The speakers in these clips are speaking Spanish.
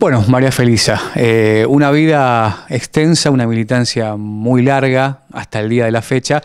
Bueno, María Felisa, eh, una vida extensa, una militancia muy larga hasta el día de la fecha.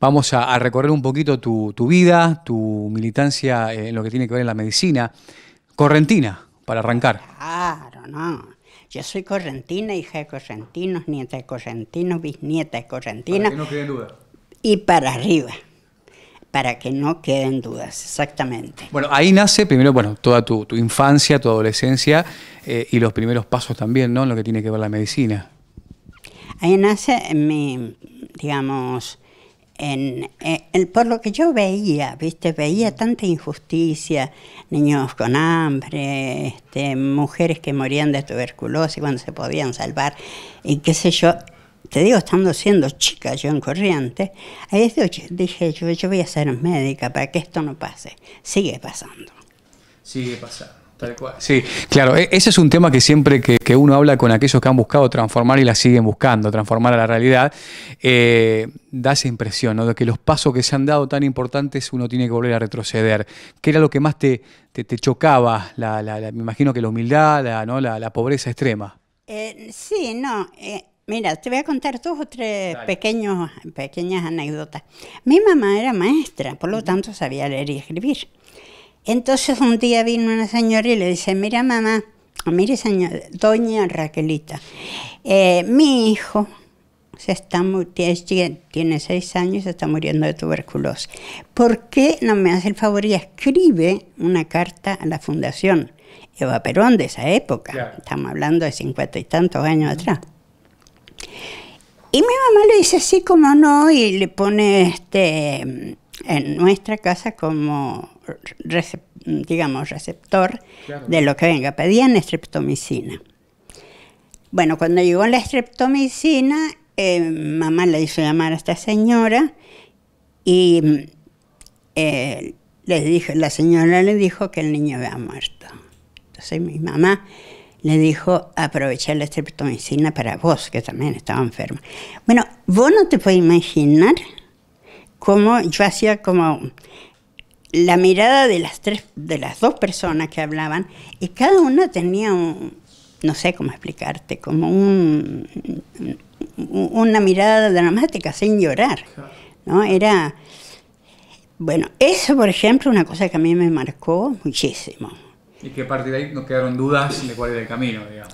Vamos a, recorrer un poquito tu, vida, tu militancia eh, en lo que tiene que ver en la medicina. Correntina, para arrancar. Claro, no. Yo soy correntina, hija de correntinos, nieta de correntinos, bisnieta de correntina. no quede duda. Y para arriba para que no queden dudas, exactamente. Bueno, ahí nace primero, bueno, toda tu, infancia, tu adolescencia eh, y los primeros pasos también, ¿no? En lo que tiene que ver la medicina. Ahí nace mi, digamos, en, en, eh, por lo que yo veía, ¿viste? Veía tanta injusticia, niños con hambre, este, mujeres que morían de tuberculosis cuando se podían salvar, y qué sé yo, te digo, estando siendo chica yo en corriente, ahí dije yo, yo voy a ser médica para que esto no pase. Sigue pasando. Sigue pasando. Tal cual. Sí, claro, e-, ese es un tema que siempre que, uno habla con aquellos que han buscado transformar y la siguen buscando, transformar a la realidad, eh, da esa impresión, ¿no? De que los pasos que se han dado tan importantes uno tiene que volver a retroceder. ¿Qué era lo que más te, chocaba? me imagino que la humildad, la, ¿no? la, pobreza extrema. Eh, sí, no, eh, Mira, te voy a contar dos o tres pequeños, pequeñas anécdotas. Mi mamá era maestra, por lo tanto sabía leer y escribir. Entonces un día vino una señora y le dice, mira mamá, mire señora, doña Raquelita, eh, mi hijo se está tiene seis años y se está muriendo de tuberculosis. ¿Por qué no me hace el favor y escribe una carta a la fundación? Eva Perón de esa época, estamos hablando de cincuenta y tantos años atrás. Y mi mamá le dice sí, como no y le pone este en nuestra casa como digamos receptor de lo que venga. Pedían estreptomicina. Bueno, cuando llegó la estreptomicina, eh, mamá le hizo llamar a esta señora y eh, les la señora le dijo que el niño había muerto. Entonces mi mamá le dijo, aprovechar la estreptomicina para vos, que también estaba enfermo Bueno, vos no te puedes imaginar cómo yo hacía como la mirada de las, tres, de las dos personas que hablaban y cada una tenía un, no sé cómo explicarte, como un, una mirada dramática sin llorar. ¿no? Era, bueno, eso por ejemplo, una cosa que a mí me marcó muchísimo y que a partir de ahí no quedaron dudas de cuál era el camino, digamos.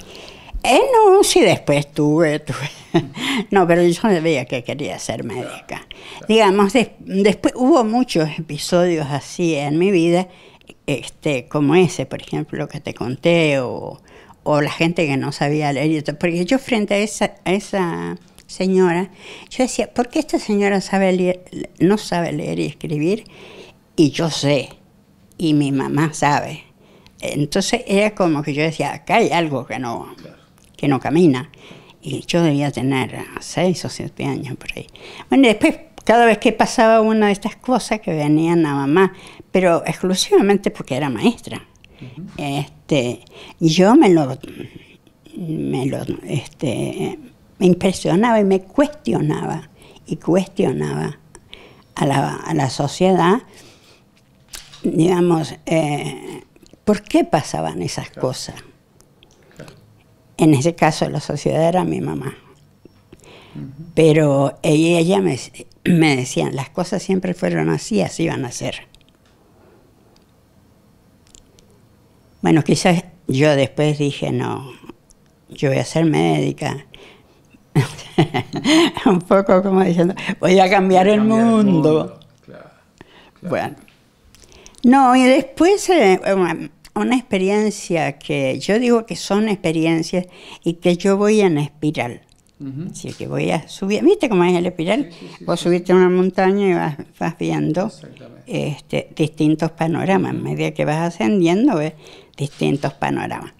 Eh, no, sí, después tuve, tuve. No, pero yo sabía que quería ser médica. Digamos, después hubo muchos episodios así en mi vida, este, como ese, por ejemplo, que te conté, o, la gente que no sabía leer. Porque yo frente a esa, esa señora, yo decía, ¿por qué esta señora sabe leer, no sabe leer y escribir? Y yo sé, y mi mamá sabe. Entonces era como que yo decía, acá hay algo que no, que no camina. Y yo debía tener seis o siete años por ahí. Bueno, y después cada vez que pasaba una de estas cosas que venían a mamá, pero exclusivamente porque era maestra. Este, yo me lo, me este, me impresionaba y me cuestionaba y cuestionaba a la, a la sociedad, digamos, eh, ¿Por qué pasaban esas cosas? En ese caso la sociedad era mi mamá. Pero ella, ella me, me decían, las cosas siempre fueron así, así van a ser. Bueno, quizás yo después dije, no, yo voy a ser médica. un poco como diciendo, voy a cambiar, el mundo. Bueno. No, y después, eh, una experiencia que yo digo que son experiencias y que yo voy en espiral. que voy a subir, ¿viste cómo es el espiral? Vos subiste a una montaña y vas, vas viendo este, distintos panoramas. A medida que vas ascendiendo, ves distintos panoramas.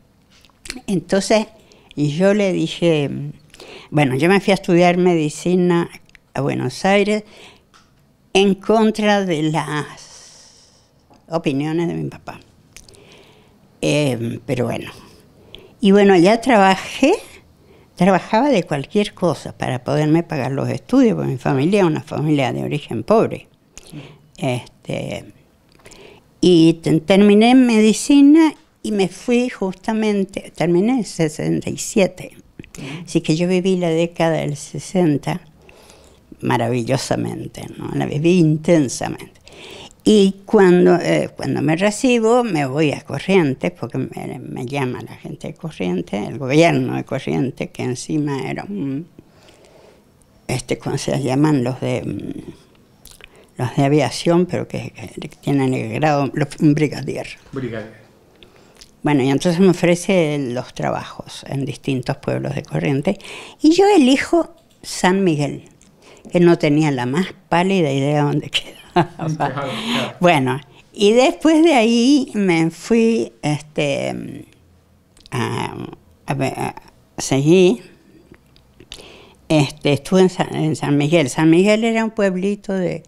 Entonces, yo le dije, bueno, yo me fui a estudiar medicina a Buenos Aires en contra de las opiniones de mi papá. Em, pero bueno. Y bueno, ya trabajé, trabajaba de cualquier cosa para poderme pagar los estudios, porque mi familia una familia de origen pobre. Este, y terminé en medicina y me fui justamente, terminé en 67. Así que yo viví la década del 60 maravillosamente, la viví intensamente. Y cuando, eh, cuando me recibo, me voy a Corrientes, porque me, llama la gente de Corrientes, el gobierno de Corrientes, que encima eran Este, ¿Cómo se llaman? Los de. Mm, los de aviación, pero que, tienen el grado. un brigadier. Brigadier. Bueno, y entonces me ofrece los trabajos en distintos pueblos de Corrientes. Y yo elijo San Miguel, que no tenía la más pálida idea de dónde queda. bueno, y después de ahí me fui, este, a, a, seguí, este, estuve en San, Miguel. San Miguel era un pueblito de,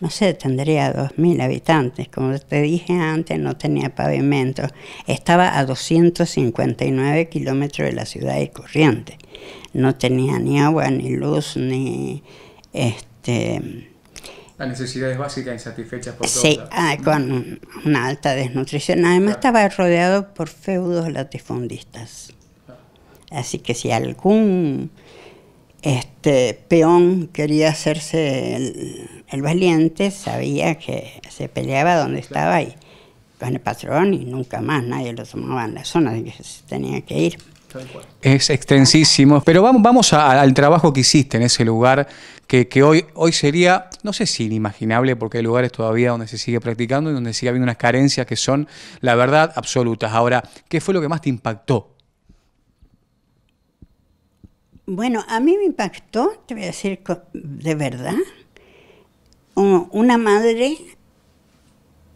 no sé, tendría 2.000 habitantes. Como te dije antes, no tenía pavimento. Estaba a 259 kilómetros de la ciudad de Corrientes. No tenía ni agua, ni luz, ni este las necesidades básicas insatisfechas por todos. Sí, ah, con una alta desnutrición. Además estaba rodeado por feudos latifundistas. Ah. Así que si algún este peón quería hacerse el, valiente, sabía que se peleaba donde estaba y con el patrón y nunca más nadie lo tomaba en la zona de que se tenía que ir. Es extensísimo, pero vamos, vamos al trabajo que hiciste en ese lugar, que, hoy, hoy sería, no sé si inimaginable, porque hay lugares todavía donde se sigue practicando y donde sigue habiendo unas carencias que son, la verdad, absolutas. Ahora, ¿qué fue lo que más te impactó? Bueno, a mí me impactó, te voy a decir de verdad, una madre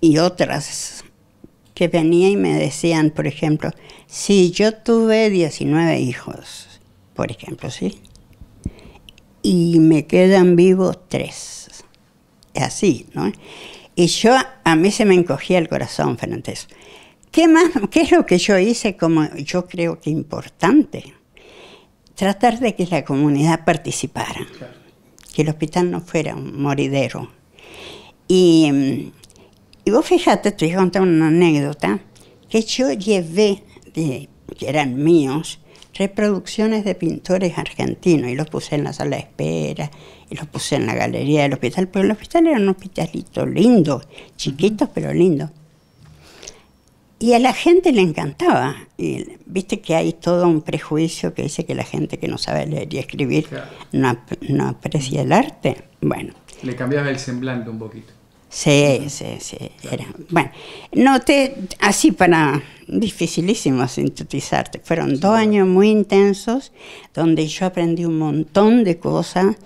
y otras que venía y me decían, por ejemplo, si yo tuve 19 hijos, por ejemplo, ¿sí? Y me quedan vivos tres. Así, ¿no? Y yo, a mí se me encogía el corazón frente a eso. ¿Qué, más, ¿Qué es lo que yo hice como yo creo que importante? Tratar de que la comunidad participara, que el hospital no fuera un moridero. Y mm, y vos fíjate, te voy a contar una anécdota, que yo llevé, de, que eran míos, reproducciones de pintores argentinos y los puse en la sala de espera y los puse en la galería del hospital, pero el hospital era un hospitalito lindo, chiquitos pero lindo. Y a la gente le encantaba. Viste que hay todo un prejuicio que dice que la gente que no sabe leer y escribir no, no aprecia el arte. Bueno. Le cambiaba el semblante un poquito. Sí, sí, sí. Era. Bueno, noté así para dificilísimo sintetizarte. Fueron dos años muy intensos donde yo aprendí un montón de cosas.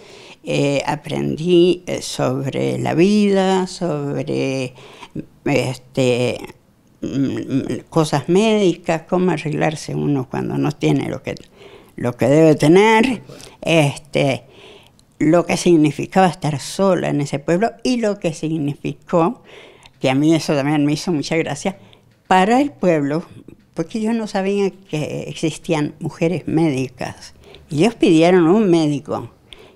Eh, aprendí eh, sobre la vida, sobre este, mm, cosas médicas, cómo arreglarse uno cuando no tiene lo que, lo que debe tener. Este, lo que significaba estar sola en ese pueblo y lo que significó, que a mí eso también me hizo mucha gracia, para el pueblo, porque ellos no sabían que existían mujeres médicas. ellos pidieron un médico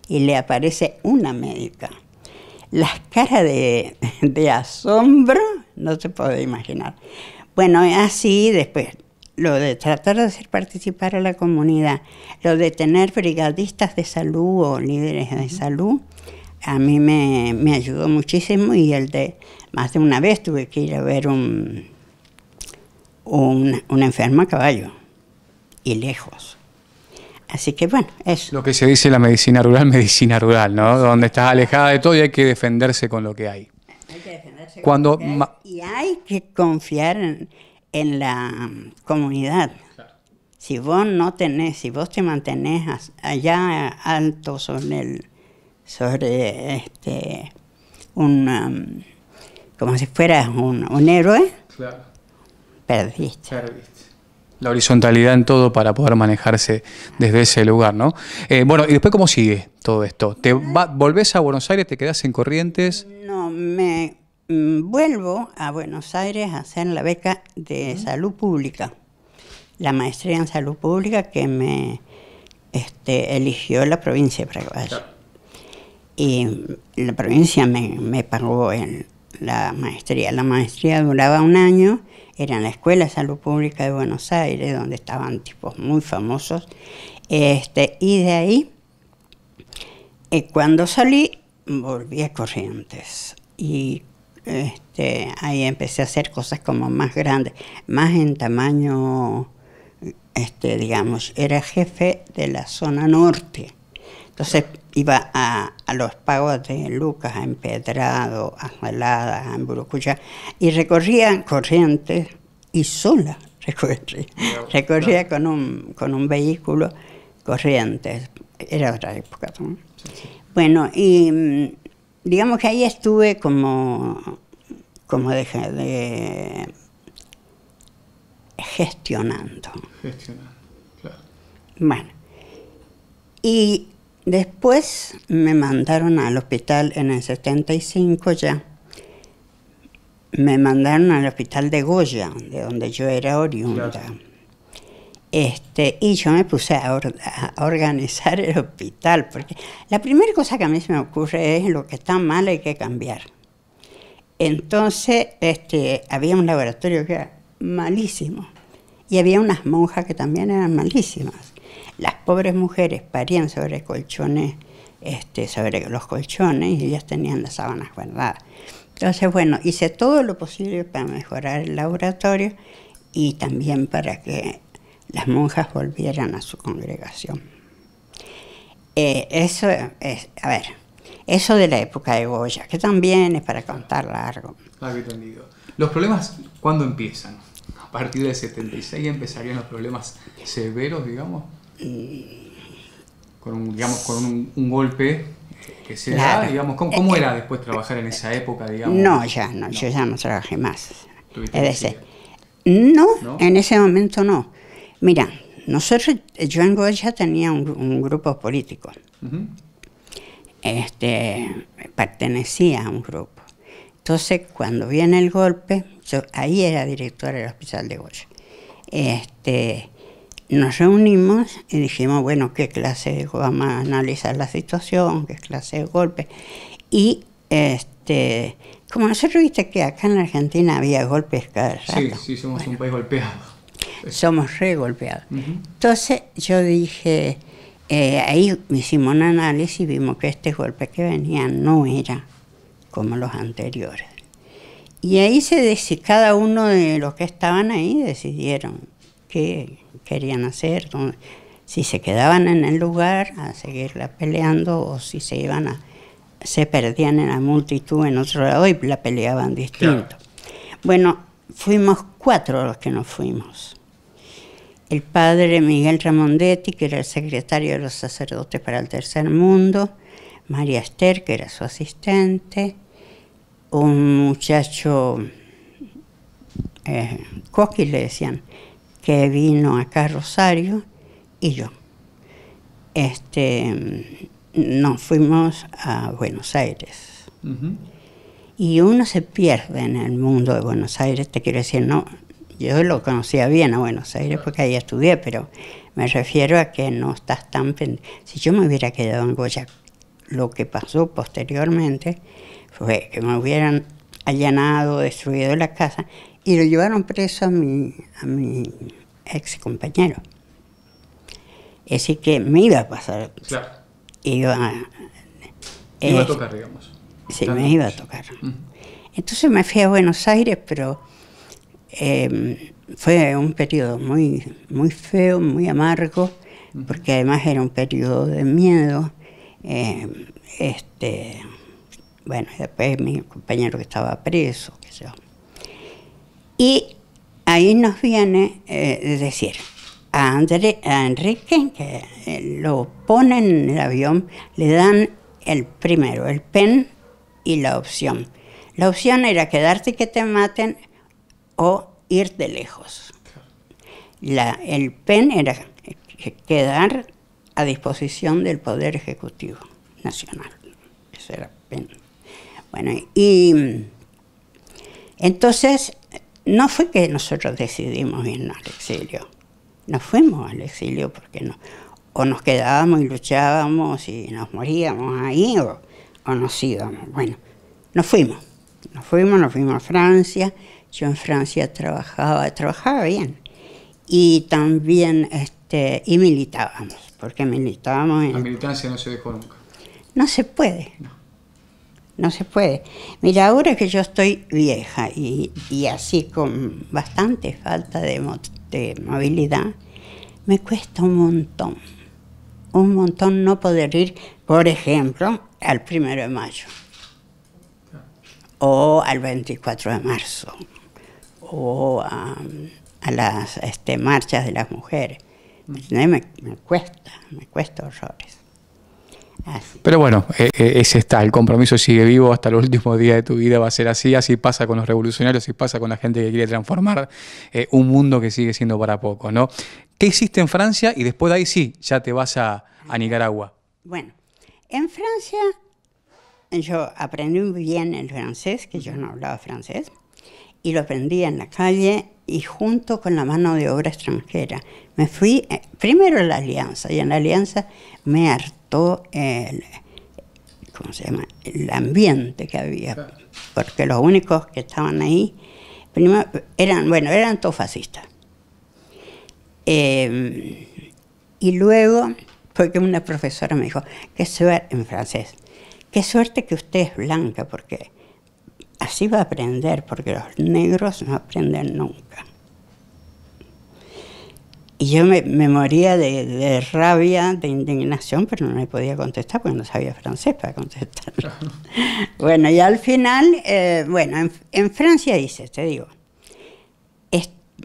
y le aparece una médica. Las caras de, de asombro no se puede imaginar. Bueno, así después lo de tratar de hacer participar a la comunidad, lo de tener brigadistas de salud o líderes de salud, a mí me, ayudó muchísimo y el de, más de una vez tuve que ir a ver un, un, enfermo a caballo y lejos. Así que bueno, eso. Lo que se dice la medicina rural, medicina rural, ¿no? Donde estás alejada de todo y hay que defenderse con lo que hay. Hay que defenderse Cuando Y hay que confiar en, en la comunidad. Si vos no tenés, si vos te mantenés allá alto sobre sobre este, un, um, como si fueras un, héroe, perdiste. la horizontalidad en todo para poder manejarse desde ese lugar, ¿no? Eh, bueno, ¿y después cómo sigue todo esto? ¿Te volvés a Buenos Aires, te quedás en Corrientes? No, me, Mm, vuelvo a Buenos Aires a hacer la beca de salud pública, la maestría en salud pública que me este, eligió la provincia de Paraguay. Y la provincia me, pagó la maestría. La maestría duraba un año, era en la Escuela de Salud Pública de Buenos Aires, donde estaban tipos muy famosos. Este, y de ahí, eh, cuando salí, volví a Corrientes. Y este, ahí empecé a hacer cosas como más grandes, más en tamaño, este, digamos, era jefe de la zona norte. Entonces iba a, los pagos de Lucas, a Empedrado, a Jalada, a y recorría corrientes y sola recorría, recorría Con, un, vehículo corrientes, era otra época. Bueno, y mm, digamos que ahí estuve como, como de, de gestionando. Gestionando, claro. Bueno, y después me mandaron al hospital en el 75 ya. Me mandaron al hospital de Goya, de donde yo era oriunda. Este, y yo me puse a, organizar el hospital, porque la primera cosa que a mí se me ocurre es lo que está mal hay que cambiar. Entonces, este, había un laboratorio que era malísimo y había unas monjas que también eran malísimas. Las pobres mujeres parían sobre colchones, este, sobre los colchones y ellas tenían las sábanas guardadas. Entonces, bueno, hice todo lo posible para mejorar el laboratorio y también para que las monjas volvieran a su congregación. Eh, eso es, a ver, eso de la época de Goya, que también es para contar largo. Claro, entendido. ¿Los problemas cuándo empiezan? ¿A partir del 76 empezarían los problemas severos, digamos? Mm. Con un, digamos, con un, golpe que se digamos. ¿Cómo, era después trabajar en esa época, digamos? No, ya no, yo ya no trabajé más. Es decir, no, en ese momento no Mira, nosotros, yo en Goya tenía un, grupo político. este, pertenecía a un grupo. Entonces, cuando viene el golpe, yo ahí era directora del Hospital de Goya. Este, nos reunimos y dijimos, bueno, qué clase, de, vamos a analizar la situación, qué clase de golpe. Y este, como nosotros viste que acá en la Argentina había golpes cada rato. Sí, sí, somos un país golpeado somos re golpeados. Entonces yo dije, eh, ahí hicimos un análisis y vimos que este golpe que venía no era como los anteriores. Y ahí se cada uno de los que estaban ahí decidieron qué querían hacer, si se quedaban en el lugar a seguirla peleando o si se iban a, se perdían en la multitud en otro lado y la peleaban distinto. Bueno, fuimos cuatro los que nos fuimos el padre Miguel Ramondetti, que era el secretario de los sacerdotes para el tercer mundo, María Esther, que era su asistente, un muchacho, eh, Coqui le decían, que vino acá a Rosario, y yo. Este, nos fuimos a Buenos Aires. Y uno se pierde en el mundo de Buenos Aires, te quiero decir, no, yo lo conocía bien a Buenos Aires porque ahí estudié, pero me refiero a que no estás tan Si yo me hubiera quedado en Goya, lo que pasó posteriormente fue que me hubieran allanado, destruido la casa y lo llevaron preso a mi, a mi ex compañero. Así que me iba a pasar. Claro. Iba, iba a eh, tocar, digamos. Sí, me iba a tocar. Entonces me fui a Buenos Aires, pero Em, fue un periodo muy, muy feo, muy amargo, porque además era un periodo de miedo. Em, este, bueno, después mi compañero que estaba preso, qué sé yo. Y ahí nos viene, eh, decir, a, a Enrique, que eh, lo ponen en el avión, le dan el primero, el pen y la opción. La opción era quedarte que te maten ir de lejos. el PEN era quedar a disposición del Poder Ejecutivo Nacional. Eso era PEN. Bueno, y entonces no fue que nosotros decidimos irnos al exilio. Nos fuimos al exilio porque no, o nos quedábamos y luchábamos y nos moríamos ahí o, o nos íbamos. Bueno, nos fuimos. Nos fuimos, nos fuimos a Francia yo en Francia trabajaba, trabajaba bien. Y también, este, y militábamos, porque militábamos en... La militancia no se dejó nunca. No se puede. No, se puede. Mira, ahora que yo estoy vieja y, así con bastante falta de, de movilidad, me cuesta un montón, un montón no poder ir, por ejemplo, al primero de mayo o al 24 de marzo o a, las este, marchas de las mujeres. Me, me cuesta, me cuesta horrores. Así. Pero bueno, eh, eh, ese está, el compromiso sigue vivo hasta el último día de tu vida, va a ser así, así pasa con los revolucionarios, así pasa con la gente que quiere transformar eh, un mundo que sigue siendo para poco, ¿no? ¿Qué hiciste en Francia? Y después de ahí sí, ya te vas a, a Nicaragua. Bueno, en Francia yo aprendí muy bien el francés, que yo no hablaba francés, y lo aprendí en la calle y junto con la mano de obra extranjera. Me fui eh, primero a la Alianza y en la Alianza me hartó el, se llama? el ambiente que había, porque los únicos que estaban ahí primero, eran, bueno, eran todos fascistas. Em, y luego fue una profesora me dijo, qué suerte, en francés, qué suerte que usted es blanca, porque así va a aprender, porque los negros no aprenden nunca. Y yo me, me moría de, rabia, de indignación, pero no me podía contestar porque no sabía francés para contestar. bueno, y al final, eh, bueno, en, Francia hice, te digo,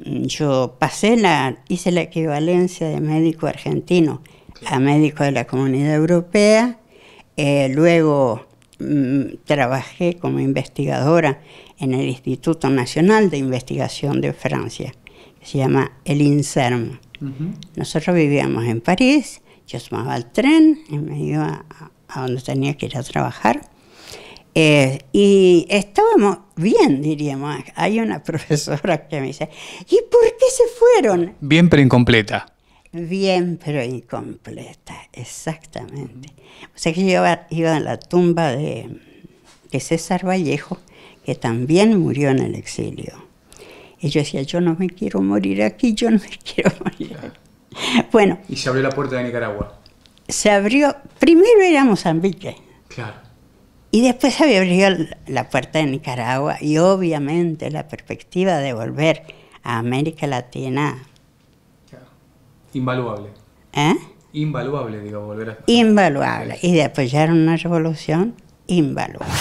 yo pasé la, hice la equivalencia de médico argentino a médico de la Comunidad Europea, eh, luego Mm, trabajé como investigadora en el Instituto Nacional de Investigación de Francia, que se llama el INSERM. Nosotros vivíamos en París, yo tomaba el tren y me iba a, donde tenía que ir a trabajar. Eh, y estábamos bien, diríamos. Hay una profesora que me dice, ¿y por qué se fueron? Bien, pero incompleta. Bien, pero incompleta, exactamente. O sea que yo iba a la tumba de, César Vallejo, que también murió en el exilio. Y yo decía, yo no me quiero morir aquí, yo no me quiero morir Bueno. Y se abrió la puerta de Nicaragua. Se abrió, primero era Mozambique. Claro. Y después se abrió la puerta de Nicaragua y obviamente la perspectiva de volver a América Latina Invaluable. ¿Eh? Invaluable, digo, volver a... Invaluable. Y de apoyar una revolución invaluable.